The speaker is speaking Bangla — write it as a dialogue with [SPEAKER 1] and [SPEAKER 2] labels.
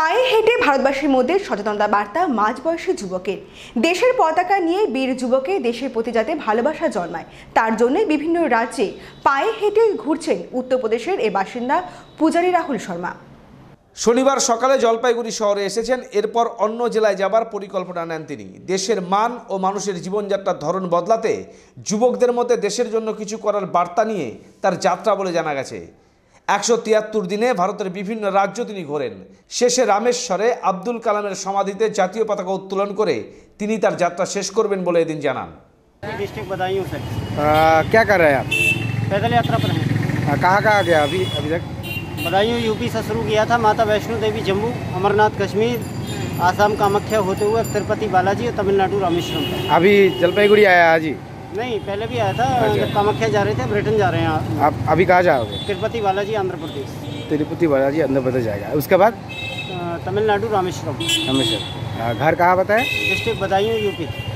[SPEAKER 1] পায়ে হেঁটে ভারতবাসীর মধ্যে সচেতনতা বার্তা মাঝবয়সী যুবকের দেশের পতাকা নিয়ে বীর যুবকে দেশের প্রতি যাতে ভালোবাসা জন্মায় তার জন্য বিভিন্ন রাজ্যে পায়ে হেঁটে ঘুরছেন উত্তরপ্রদেশের এ বাসিন্দা পূজারী রাহুল শর্মা
[SPEAKER 2] শনিবার সকালে জলপাইগুড়ি শহরে এসেছেন এরপর অন্য জেলায় যাবার পরিকল্পনা নেন তিনি দেশের মান ও মানুষের জীবনযাত্রার ধরন বদলাতে যুবকদের মধ্যে দেশের জন্য কিছু করার বার্তা নিয়ে তার যাত্রা বলে জানা গেছে একশো তিয়াত্তর দিনে ভারতের বিভিন্ন রাজ্য তিনি ঘোরেন শেষে রামেশ্বরে
[SPEAKER 3] আব্দুল কালামের
[SPEAKER 2] সমাধিতে জাতীয় পতাকা উত্তোলন করে তিনি তার যাত্রা শেষ করবেন
[SPEAKER 3] বলে এদিন জানান
[SPEAKER 4] আসাম কামাখ্যা হতে হুয়ে তিরুপতি বালাজি তামিলনাড়ু রামেশ্বরম
[SPEAKER 5] আমি জলপাইগুড়ি আয়া আজি
[SPEAKER 4] नहीं पहले भी आया था अच्छा। जब कामाख्या जा रहे थे ब्रिटेन जा रहे हैं
[SPEAKER 5] आप अभी कहाँ जाओगे
[SPEAKER 4] तिरुपति बालाजी आंध्र प्रदेश
[SPEAKER 5] तिरुपति बालाजी आंध्र प्रदेश जाएगा उसके बाद तमिलनाडु रामेश्वरम रामेश्वरम घर कहाँ बताया डिस्ट्रिक्ट बताइए यूपी